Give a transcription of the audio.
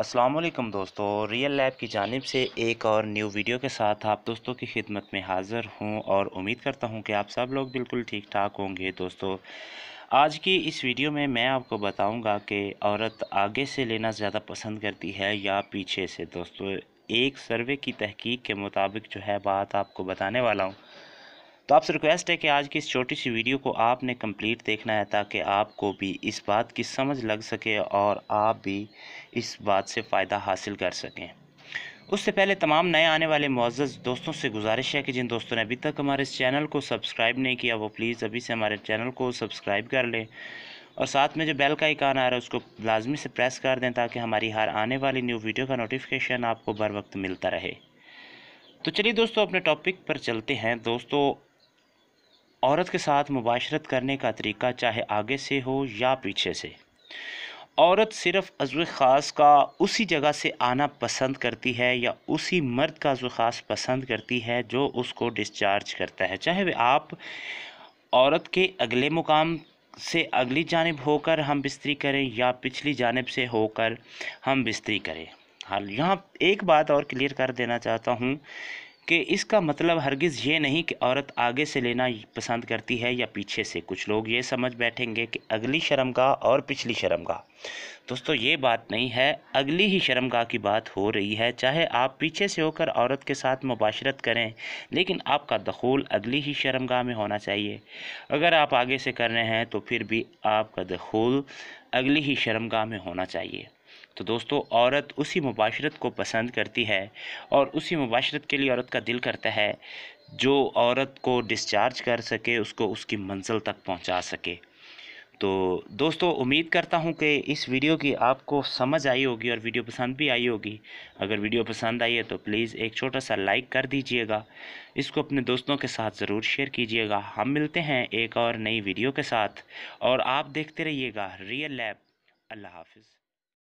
असलम दोस्तों real lab की जानब से एक और न्यू वीडियो के साथ आप दोस्तों की खिदमत में हाज़िर हूँ और उम्मीद करता हूँ कि आप सब लोग बिल्कुल ठीक ठाक होंगे दोस्तों आज की इस वीडियो में मैं आपको बताऊँगा कि औरत आगे से लेना ज़्यादा पसंद करती है या पीछे से दोस्तों एक सर्वे की तहकीक के मुताबिक जो है बात आपको बताने वाला हूँ तो आपसे रिक्वेस्ट है कि आज की इस छोटी सी वीडियो को आपने कंप्लीट देखना है ताकि आपको भी इस बात की समझ लग सके और आप भी इस बात से फ़ायदा हासिल कर सकें उससे पहले तमाम नए आने वाले मोज़ दोस्तों से गुजारिश है कि जिन दोस्तों ने अभी तक हमारे इस चैनल को सब्सक्राइब नहीं किया वो प्लीज़ अभी से हमारे चैनल को सब्सक्राइब कर लें और साथ में जो बेल का आइकान आ रहा है उसको लाजमी से प्रेस कर दें ताकि हमारी हर आने वाली न्यू वीडियो का नोटिफिकेशन आपको बर वक्त मिलता रहे तो चलिए दोस्तों अपने टॉपिक पर चलते हैं दोस्तों औरत के साथ मुबाशरत करने का तरीका चाहे आगे से हो या पीछे से औरत सिर्फ अज़व ख़ास का उसी जगह से आना पसंद करती है या उसी मर्द का अज़व ख़ास पसंद करती है जो उसको डिस्चार्ज करता है चाहे वे आप औरत के अगले मुकाम से अगली जानब होकर हम बिस्तरी करें या पिछली जानब से होकर हम बिस्तरी करें हाल यहाँ एक बात और क्लियर कर देना चाहता हूँ कि इसका मतलब हरगिज़ ये नहीं कि औरत आगे से लेना पसंद करती है या पीछे से कुछ लोग ये समझ बैठेंगे कि अगली शर्मगा और पिछली शर्मगा दोस्तों ये बात नहीं है अगली ही शर्मगा की बात हो रही है चाहे आप पीछे से होकर औरत के साथ मुबाशरत करें लेकिन आपका दखूल अगली ही गाह में होना चाहिए अगर आप आगे से कर रहे हैं तो फिर भी आपका दखूल अगली ही गाह में होना चाहिए तो दोस्तों औरत उसी मुबाशरत को पसंद करती है और उसी मुबाशरत के लिए औरत का दिल करता है जो औरत को डिस्चार्ज कर सके उसको उसकी मंजिल तक पहुंचा सके तो दोस्तों उम्मीद करता हूं कि इस वीडियो की आपको समझ आई होगी और वीडियो पसंद भी आई होगी अगर वीडियो पसंद आई है तो प्लीज़ एक छोटा सा लाइक कर दीजिएगा इसको अपने दोस्तों के साथ ज़रूर शेयर कीजिएगा हम मिलते हैं एक और नई वीडियो के साथ और आप देखते रहिएगा रियल लैब अल्लाह हाफिज़